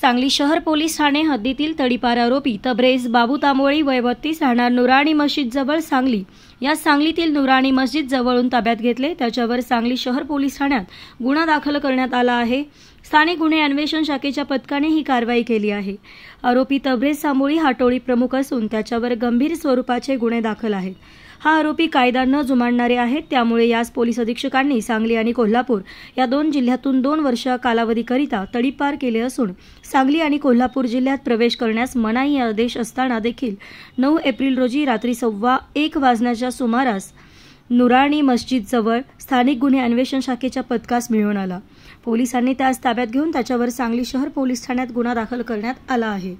सांगली शहर पोलीस ठाणे हद्दीतील तडीपार आरोपी तब्रेज बाबू तांबोळी वय बत्तीस राहणार नुराणी मस्जिद जवळ सांगली या सांगलीतील नुराणी मस्जिद जवळून ताब्यात घेतले त्याच्यावर सांगली शहर पोलीस ठाण्यात गुन्हा दाखल करण्यात आला आहे स्थानिक गुन्हे अन्वेषण शाखेच्या पथकाने ही कारवाई केली आहे आरोपी तब्रेज सांबोळी हा टोळी प्रमुख असून त्याच्यावर गंभीर स्वरूपाचे गुन्हे दाखल आहेत हा आरोपी कायदा न जुमानणारे आहेत त्यामुळे याच पोलीस अधीक्षकांनी सांगली आणि कोल्हापूर या दोन जिल्ह्यातून दोन वर्ष कालावधीकरिता तडीपार केले असून सांगली आणि कोल्हापूर जिल्ह्यात प्रवेश करण्यास मनाई आदेश असताना देखील नऊ एप्रिल रोजी रात्री सव्वा एक वाजण्याच्या सुमारास नुराणी मस्जिदजवळ स्थानिक गुन्हे अन्वेषण शाखेच्या पथकास मिळून आला पोलिसांनी त्यास ताब्यात घेऊन त्याच्यावर सांगली शहर पोलीस ठाण्यात गुन्हा दाखल करण्यात आला आहे